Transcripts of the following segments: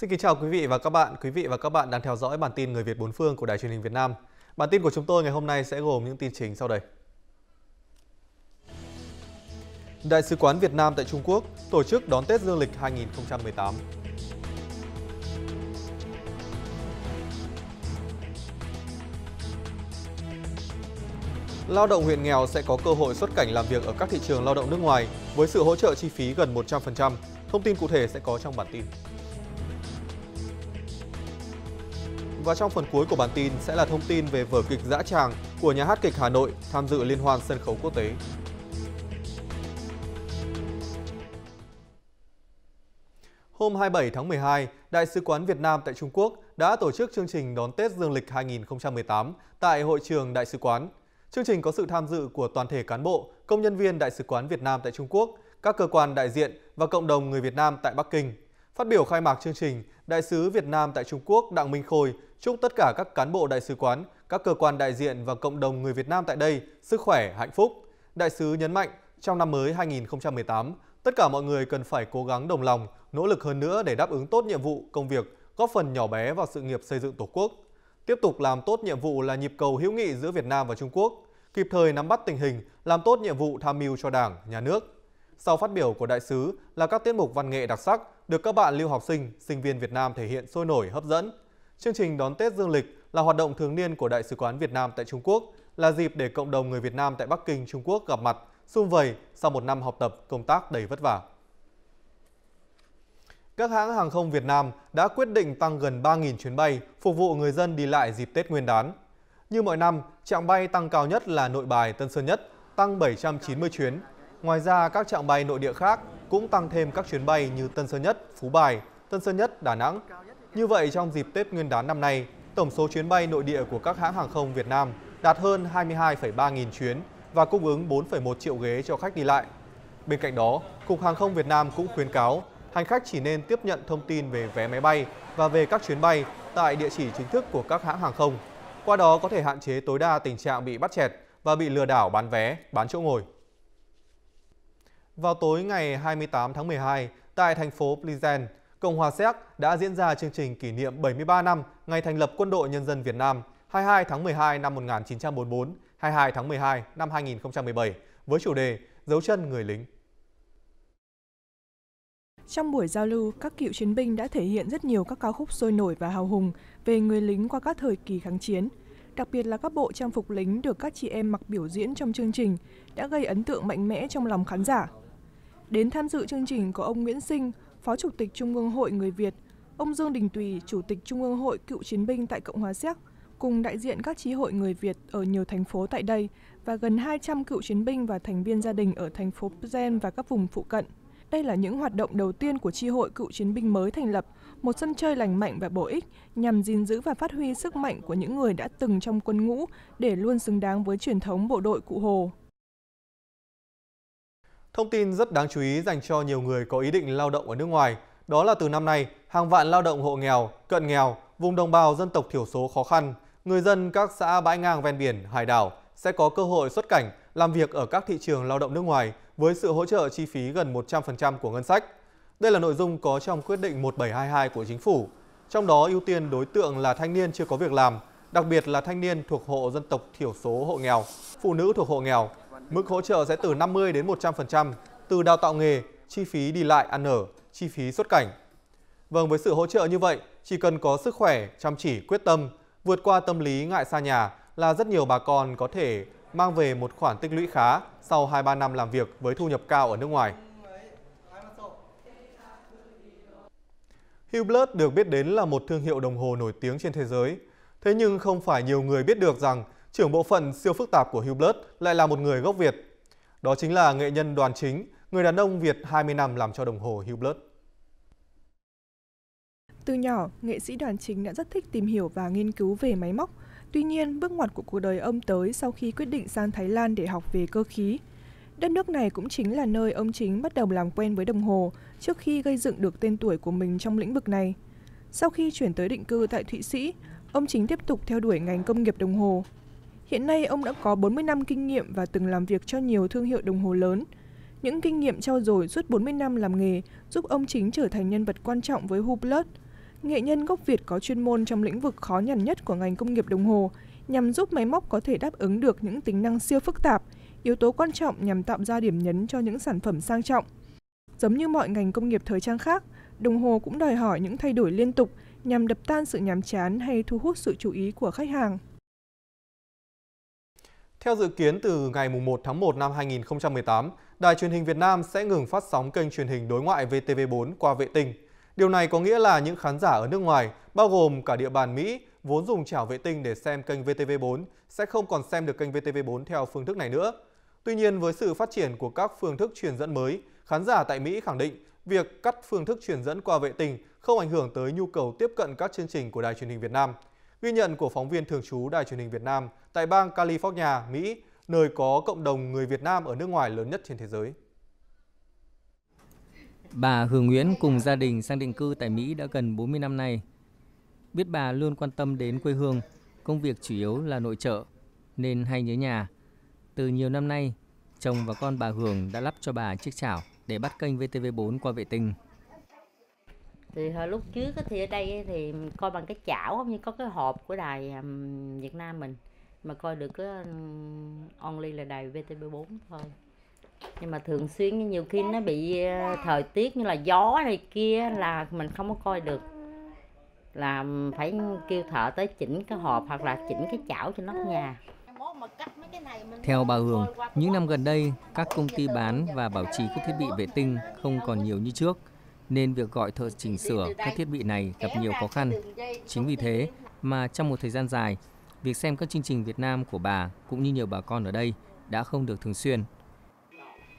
Xin kính chào quý vị và các bạn. Quý vị và các bạn đang theo dõi bản tin Người Việt bốn phương của Đài truyền hình Việt Nam. Bản tin của chúng tôi ngày hôm nay sẽ gồm những tin chính sau đây. Đại sứ quán Việt Nam tại Trung Quốc tổ chức đón Tết Dương lịch 2018. Lao động huyện nghèo sẽ có cơ hội xuất cảnh làm việc ở các thị trường lao động nước ngoài với sự hỗ trợ chi phí gần 100%. Thông tin cụ thể sẽ có trong bản tin. Và trong phần cuối của bản tin sẽ là thông tin về vở kịch Dã Tràng của nhà hát kịch Hà Nội tham dự liên hoan sân khấu quốc tế. Hôm 27 tháng 12, Đại sứ quán Việt Nam tại Trung Quốc đã tổ chức chương trình đón Tết Dương lịch 2018 tại hội trường Đại sứ quán. Chương trình có sự tham dự của toàn thể cán bộ, công nhân viên Đại sứ quán Việt Nam tại Trung Quốc, các cơ quan đại diện và cộng đồng người Việt Nam tại Bắc Kinh. Phát biểu khai mạc chương trình, Đại sứ Việt Nam tại Trung Quốc Đặng Minh Khôi chúc tất cả các cán bộ đại sứ quán, các cơ quan đại diện và cộng đồng người Việt Nam tại đây sức khỏe, hạnh phúc. Đại sứ nhấn mạnh, trong năm mới 2018, tất cả mọi người cần phải cố gắng đồng lòng, nỗ lực hơn nữa để đáp ứng tốt nhiệm vụ, công việc, góp phần nhỏ bé vào sự nghiệp xây dựng Tổ quốc. Tiếp tục làm tốt nhiệm vụ là nhịp cầu hữu nghị giữa Việt Nam và Trung Quốc, kịp thời nắm bắt tình hình, làm tốt nhiệm vụ tham mưu cho Đảng, Nhà nước. Sau phát biểu của đại sứ là các tiết mục văn nghệ đặc sắc được các bạn lưu học sinh, sinh viên Việt Nam thể hiện sôi nổi hấp dẫn – Chương trình đón Tết Dương lịch là hoạt động thường niên của Đại sứ quán Việt Nam tại Trung Quốc, là dịp để cộng đồng người Việt Nam tại Bắc Kinh, Trung Quốc gặp mặt, xung vầy sau một năm học tập, công tác đầy vất vả. Các hãng hàng không Việt Nam đã quyết định tăng gần 3.000 chuyến bay phục vụ người dân đi lại dịp Tết Nguyên đán. Như mọi năm, trạng bay tăng cao nhất là nội bài Tân Sơn Nhất, tăng 790 chuyến. Ngoài ra, các trạng bay nội địa khác cũng tăng thêm các chuyến bay như Tân Sơn Nhất, Phú Bài, Tân Sơn Nhất, Đà Nẵng, như vậy, trong dịp Tết Nguyên đán năm nay, tổng số chuyến bay nội địa của các hãng hàng không Việt Nam đạt hơn 22,3 nghìn chuyến và cung ứng 4,1 triệu ghế cho khách đi lại. Bên cạnh đó, Cục Hàng không Việt Nam cũng khuyến cáo hành khách chỉ nên tiếp nhận thông tin về vé máy bay và về các chuyến bay tại địa chỉ chính thức của các hãng hàng không. Qua đó có thể hạn chế tối đa tình trạng bị bắt chẹt và bị lừa đảo bán vé, bán chỗ ngồi. Vào tối ngày 28 tháng 12, tại thành phố Pleasant, Cộng hòa Séc đã diễn ra chương trình kỷ niệm 73 năm ngày thành lập Quân đội Nhân dân Việt Nam 22 tháng 12 năm 1944, 22 tháng 12 năm 2017 với chủ đề Dấu chân người lính. Trong buổi giao lưu, các cựu chiến binh đã thể hiện rất nhiều các ca khúc sôi nổi và hào hùng về người lính qua các thời kỳ kháng chiến. Đặc biệt là các bộ trang phục lính được các chị em mặc biểu diễn trong chương trình đã gây ấn tượng mạnh mẽ trong lòng khán giả. Đến tham dự chương trình có ông Nguyễn Sinh, Phó Chủ tịch Trung ương Hội Người Việt, ông Dương Đình Tùy, Chủ tịch Trung ương Hội Cựu Chiến binh tại Cộng hòa Séc, cùng đại diện các trí hội người Việt ở nhiều thành phố tại đây và gần 200 cựu chiến binh và thành viên gia đình ở thành phố Pzen và các vùng phụ cận. Đây là những hoạt động đầu tiên của tri hội cựu chiến binh mới thành lập, một sân chơi lành mạnh và bổ ích nhằm gìn giữ và phát huy sức mạnh của những người đã từng trong quân ngũ để luôn xứng đáng với truyền thống bộ đội cụ Hồ. Thông tin rất đáng chú ý dành cho nhiều người có ý định lao động ở nước ngoài, đó là từ năm nay, hàng vạn lao động hộ nghèo, cận nghèo, vùng đồng bào dân tộc thiểu số khó khăn, người dân các xã bãi ngang ven biển, hải đảo sẽ có cơ hội xuất cảnh làm việc ở các thị trường lao động nước ngoài với sự hỗ trợ chi phí gần 100% của ngân sách. Đây là nội dung có trong quyết định 1722 của chính phủ. Trong đó ưu tiên đối tượng là thanh niên chưa có việc làm, đặc biệt là thanh niên thuộc hộ dân tộc thiểu số hộ nghèo, phụ nữ thuộc hộ nghèo, Mức hỗ trợ sẽ từ 50 đến 100% từ đào tạo nghề, chi phí đi lại ăn ở, chi phí xuất cảnh. Vâng, với sự hỗ trợ như vậy, chỉ cần có sức khỏe, chăm chỉ, quyết tâm, vượt qua tâm lý ngại xa nhà là rất nhiều bà con có thể mang về một khoản tích lũy khá sau 2-3 năm làm việc với thu nhập cao ở nước ngoài. Hublot được biết đến là một thương hiệu đồng hồ nổi tiếng trên thế giới. Thế nhưng không phải nhiều người biết được rằng trưởng bộ phận siêu phức tạp của Hublot lại là một người gốc Việt. Đó chính là nghệ nhân đoàn chính, người đàn ông Việt 20 năm làm cho đồng hồ Hublot. Từ nhỏ, nghệ sĩ đoàn chính đã rất thích tìm hiểu và nghiên cứu về máy móc. Tuy nhiên, bước ngoặt của cuộc đời ông tới sau khi quyết định sang Thái Lan để học về cơ khí. Đất nước này cũng chính là nơi ông chính bắt đầu làm quen với đồng hồ trước khi gây dựng được tên tuổi của mình trong lĩnh vực này. Sau khi chuyển tới định cư tại Thụy Sĩ, ông chính tiếp tục theo đuổi ngành công nghiệp đồng hồ. Hiện nay ông đã có 40 năm kinh nghiệm và từng làm việc cho nhiều thương hiệu đồng hồ lớn. Những kinh nghiệm trao dồi suốt 40 năm làm nghề giúp ông chính trở thành nhân vật quan trọng với Hublot. Nghệ nhân gốc Việt có chuyên môn trong lĩnh vực khó nhằn nhất của ngành công nghiệp đồng hồ, nhằm giúp máy móc có thể đáp ứng được những tính năng siêu phức tạp, yếu tố quan trọng nhằm tạo ra điểm nhấn cho những sản phẩm sang trọng. Giống như mọi ngành công nghiệp thời trang khác, đồng hồ cũng đòi hỏi những thay đổi liên tục nhằm đập tan sự nhàm chán hay thu hút sự chú ý của khách hàng. Theo dự kiến, từ ngày 1 tháng 1 năm 2018, Đài truyền hình Việt Nam sẽ ngừng phát sóng kênh truyền hình đối ngoại VTV4 qua vệ tinh. Điều này có nghĩa là những khán giả ở nước ngoài, bao gồm cả địa bàn Mỹ, vốn dùng chảo vệ tinh để xem kênh VTV4, sẽ không còn xem được kênh VTV4 theo phương thức này nữa. Tuy nhiên, với sự phát triển của các phương thức truyền dẫn mới, khán giả tại Mỹ khẳng định việc cắt phương thức truyền dẫn qua vệ tinh không ảnh hưởng tới nhu cầu tiếp cận các chương trình của Đài truyền hình Việt Nam – Ghi nhận của phóng viên thường trú Đài truyền hình Việt Nam tại bang California, Mỹ, nơi có cộng đồng người Việt Nam ở nước ngoài lớn nhất trên thế giới. Bà Hường Nguyễn cùng gia đình sang định cư tại Mỹ đã gần 40 năm nay. Biết bà luôn quan tâm đến quê hương, công việc chủ yếu là nội trợ, nên hay nhớ nhà. Từ nhiều năm nay, chồng và con bà Hường đã lắp cho bà chiếc chảo để bắt kênh VTV4 qua vệ tinh thì hồi ờ, lúc trước thì ở đây thì coi bằng cái chảo không như có cái hộp của đài Việt Nam mình mà coi được cái only là đài VTV4 thôi nhưng mà thường xuyên nhiều khi nó bị ờ, thời tiết như là gió này kia là mình không có coi được là phải kêu thợ tới chỉnh cái hộp hoặc là chỉnh cái chảo cho nóc nhà theo bà Hường, những năm gần đây, các công ty bán và bảo trì các thiết bị vệ tinh không còn nhiều như trước – nên việc gọi thợ chỉnh sửa các thiết bị này gặp nhiều khó khăn. Chính vì thế mà trong một thời gian dài, việc xem các chương trình Việt Nam của bà cũng như nhiều bà con ở đây đã không được thường xuyên.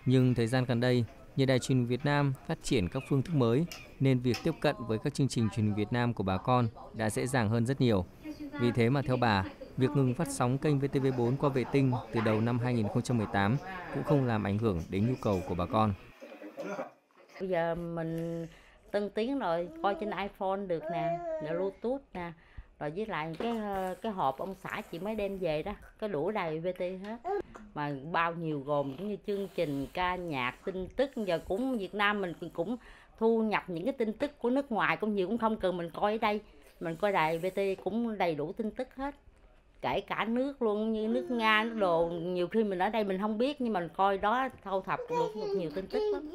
Nhưng thời gian gần đây, nhờ đài truyền Việt Nam phát triển các phương thức mới nên việc tiếp cận với các chương trình truyền Việt Nam của bà con đã dễ dàng hơn rất nhiều. Vì thế mà theo bà, việc ngừng phát sóng kênh VTV4 qua vệ tinh từ đầu năm 2018 cũng không làm ảnh hưởng đến nhu cầu của bà con bây giờ mình tân tiến rồi coi trên iphone được nè rồi bluetooth nè rồi với lại cái cái hộp ông xã chị mới đem về đó cái đủ đầy bt hết mà bao nhiêu gồm cũng như chương trình ca nhạc tin tức giờ cũng việt nam mình cũng thu nhập những cái tin tức của nước ngoài cũng nhiều cũng không cần mình coi ở đây mình coi đài bt cũng đầy đủ tin tức hết kể cả nước luôn như nước nga nước đồ nhiều khi mình ở đây mình không biết nhưng mà mình coi đó thâu thập được nhiều tin tức lắm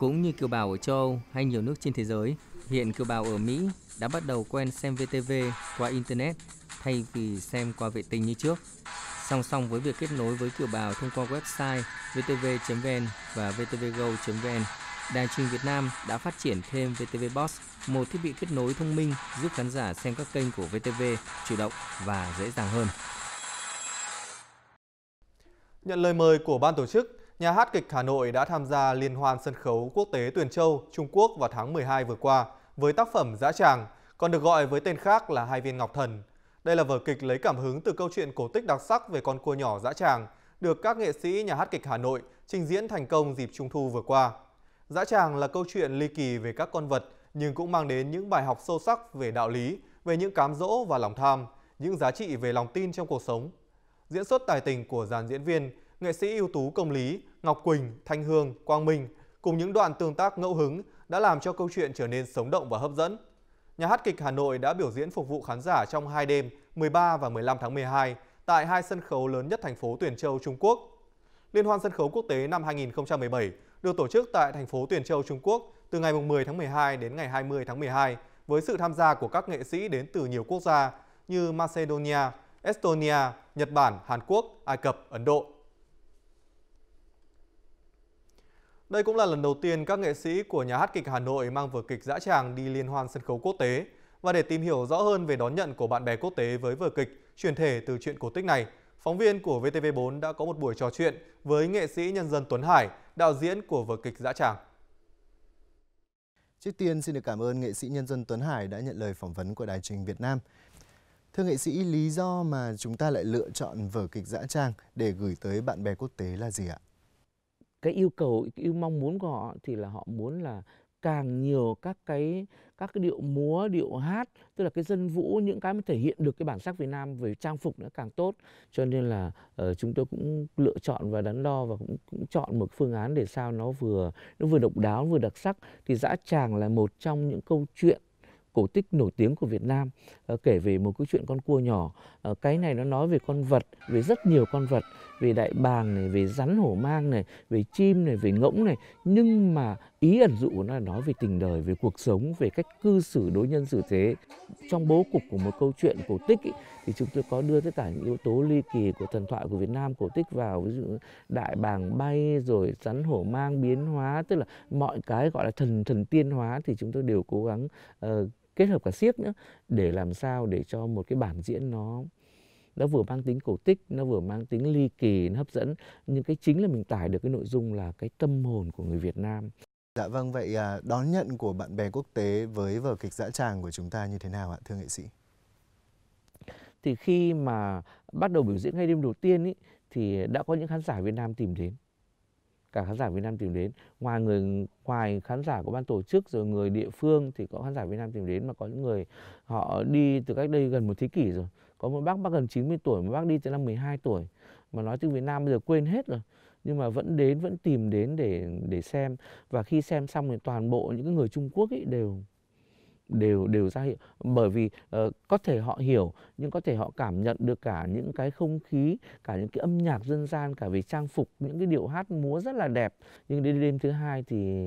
cũng như kiều bào ở châu Âu hay nhiều nước trên thế giới, hiện kiều bào ở Mỹ đã bắt đầu quen xem VTV qua Internet thay vì xem qua vệ tinh như trước. Song song với việc kết nối với kiều bào thông qua website vtv.vn và vtvgo.vn, Đài truyền Việt Nam đã phát triển thêm VTV Box, một thiết bị kết nối thông minh giúp khán giả xem các kênh của VTV chủ động và dễ dàng hơn. Nhận lời mời của ban tổ chức, Nhà hát kịch Hà Nội đã tham gia liên hoan sân khấu quốc tế Tuyền Châu, Trung Quốc vào tháng 12 vừa qua với tác phẩm Dã Tràng, còn được gọi với tên khác là Hai viên ngọc thần. Đây là vở kịch lấy cảm hứng từ câu chuyện cổ tích đặc sắc về con cua nhỏ Dã Tràng, được các nghệ sĩ nhà hát kịch Hà Nội trình diễn thành công dịp Trung thu vừa qua. Dã Tràng là câu chuyện ly kỳ về các con vật nhưng cũng mang đến những bài học sâu sắc về đạo lý, về những cám dỗ và lòng tham, những giá trị về lòng tin trong cuộc sống. Diễn xuất tài tình của dàn diễn viên nghệ sĩ ưu tú Công Lý, Ngọc Quỳnh, Thanh Hương, Quang Minh cùng những đoạn tương tác ngẫu hứng đã làm cho câu chuyện trở nên sống động và hấp dẫn. Nhà hát kịch Hà Nội đã biểu diễn phục vụ khán giả trong hai đêm 13 và 15 tháng 12 tại hai sân khấu lớn nhất thành phố tuyền Châu, Trung Quốc. Liên hoan sân khấu quốc tế năm 2017 được tổ chức tại thành phố tuyền Châu, Trung Quốc từ ngày 10 tháng 12 đến ngày 20 tháng 12 với sự tham gia của các nghệ sĩ đến từ nhiều quốc gia như Macedonia, Estonia, Nhật Bản, Hàn Quốc, Ai Cập, Ấn Độ. Đây cũng là lần đầu tiên các nghệ sĩ của nhà hát kịch Hà Nội mang vở kịch Dã Tràng đi liên hoan sân khấu quốc tế. Và để tìm hiểu rõ hơn về đón nhận của bạn bè quốc tế với vở kịch truyền thể từ chuyện cổ tích này, phóng viên của VTV4 đã có một buổi trò chuyện với nghệ sĩ nhân dân Tuấn Hải, đạo diễn của vở kịch Dã Tràng. Trước tiên xin được cảm ơn nghệ sĩ nhân dân Tuấn Hải đã nhận lời phỏng vấn của Đài truyền Việt Nam. Thưa nghệ sĩ, lý do mà chúng ta lại lựa chọn vở kịch Dã Tràng để gửi tới bạn bè quốc tế là gì ạ? cái yêu cầu cái yêu mong muốn của họ thì là họ muốn là càng nhiều các cái các cái điệu múa điệu hát tức là cái dân vũ những cái mà thể hiện được cái bản sắc Việt Nam về trang phục nữa càng tốt cho nên là uh, chúng tôi cũng lựa chọn và đắn đo và cũng cũng chọn một phương án để sao nó vừa nó vừa độc đáo vừa đặc sắc thì dã tràng là một trong những câu chuyện cổ tích nổi tiếng của Việt Nam ờ, kể về một cái chuyện con cua nhỏ ờ, cái này nó nói về con vật về rất nhiều con vật về đại bàng này về rắn hổ mang này về chim này về ngỗng này nhưng mà ý ẩn dụ nó là nói về tình đời về cuộc sống về cách cư xử đối nhân xử thế trong bố cục của một câu chuyện cổ tích ý, thì chúng tôi có đưa tất cả những yếu tố ly kỳ của thần thoại của Việt Nam cổ tích vào ví dụ đại bàng bay rồi rắn hổ mang biến hóa tức là mọi cái gọi là thần thần tiên hóa thì chúng tôi đều cố gắng uh, kết hợp cả siếc nữa để làm sao để cho một cái bản diễn nó nó vừa mang tính cổ tích nó vừa mang tính ly kỳ nó hấp dẫn nhưng cái chính là mình tải được cái nội dung là cái tâm hồn của người Việt Nam Dạ vâng, vậy à, đón nhận của bạn bè quốc tế với vở kịch dã tràng của chúng ta như thế nào ạ, thưa nghệ sĩ? Thì khi mà bắt đầu biểu diễn ngay đêm đầu tiên ý, thì đã có những khán giả Việt Nam tìm đến. Cả khán giả Việt Nam tìm đến, ngoài người ngoài khán giả của ban tổ chức rồi người địa phương thì có khán giả Việt Nam tìm đến mà có những người họ đi từ cách đây gần một thế kỷ rồi. Có một bác bác gần 90 tuổi, một bác đi từ năm 12 tuổi mà nói tiếng Việt Nam bây giờ quên hết rồi nhưng mà vẫn đến vẫn tìm đến để để xem và khi xem xong thì toàn bộ những người Trung Quốc ấy đều đều đều ra hiệu bởi vì uh, có thể họ hiểu nhưng có thể họ cảm nhận được cả những cái không khí cả những cái âm nhạc dân gian cả về trang phục những cái điệu hát múa rất là đẹp nhưng đến đêm thứ hai thì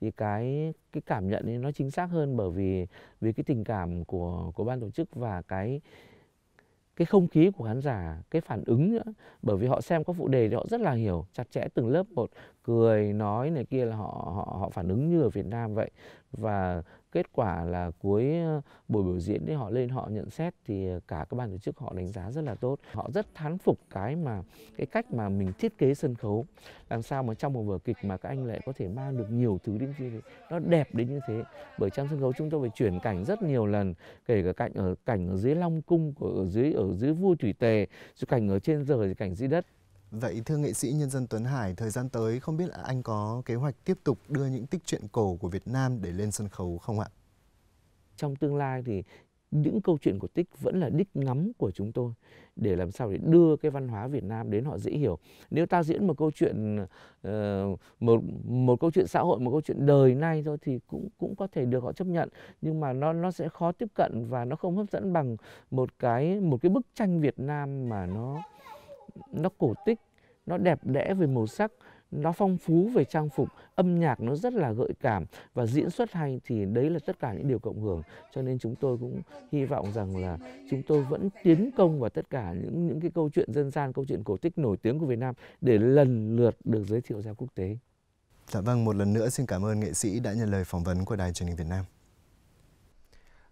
thì cái cái cảm nhận ấy nó chính xác hơn bởi vì vì cái tình cảm của của ban tổ chức và cái cái không khí của khán giả cái phản ứng nữa bởi vì họ xem các phụ đề thì họ rất là hiểu chặt chẽ từng lớp một cười nói này kia là họ họ họ phản ứng như ở Việt Nam vậy và kết quả là cuối ờ, buổi biểu diễn thì họ lên họ nhận xét thì cả các ban tổ chức họ đánh giá rất là tốt họ rất thán phục cái mà cái cách mà mình thiết kế sân khấu làm sao mà trong một vở kịch mà các anh lại có thể mang được nhiều thứ đến như thế nó đẹp đến như thế bởi trong sân khấu chúng tôi phải chuyển cảnh rất nhiều lần kể cả cảnh ở cảnh ở dưới long cung của ở dưới ở dưới vua thủy tề rồi cảnh ở trên giờ cảnh dưới đất Vậy thưa nghệ sĩ nhân dân Tuấn Hải, thời gian tới không biết là anh có kế hoạch tiếp tục đưa những tích truyện cổ của Việt Nam để lên sân khấu không ạ? Trong tương lai thì những câu chuyện cổ tích vẫn là đích ngắm của chúng tôi để làm sao để đưa cái văn hóa Việt Nam đến họ dễ hiểu. Nếu ta diễn một câu chuyện ờ, một một câu chuyện xã hội, một câu chuyện đời nay thôi thì cũng cũng có thể được họ chấp nhận nhưng mà nó nó sẽ khó tiếp cận và nó không hấp dẫn bằng một cái một cái bức tranh Việt Nam mà nó nó cổ tích nó đẹp đẽ về màu sắc nó phong phú về trang phục âm nhạc nó rất là gợi cảm và diễn xuất hay thì đấy là tất cả những điều cộng hưởng cho nên chúng tôi cũng hy vọng rằng là chúng tôi vẫn tiến công vào tất cả những những cái câu chuyện dân gian câu chuyện cổ tích nổi tiếng của Việt Nam để lần lượt được giới thiệu ra quốc tế. Dạ vâng, một lần nữa xin cảm ơn nghệ sĩ đã nhận lời phỏng vấn của Đài truyền hình Việt Nam.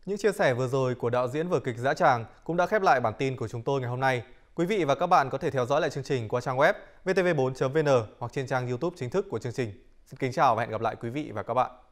Những chia sẻ vừa rồi của đạo diễn vở kịch Dã Tràng cũng đã khép lại bản tin của chúng tôi ngày hôm nay. Quý vị và các bạn có thể theo dõi lại chương trình qua trang web vtv4.vn hoặc trên trang YouTube chính thức của chương trình. Xin kính chào và hẹn gặp lại quý vị và các bạn.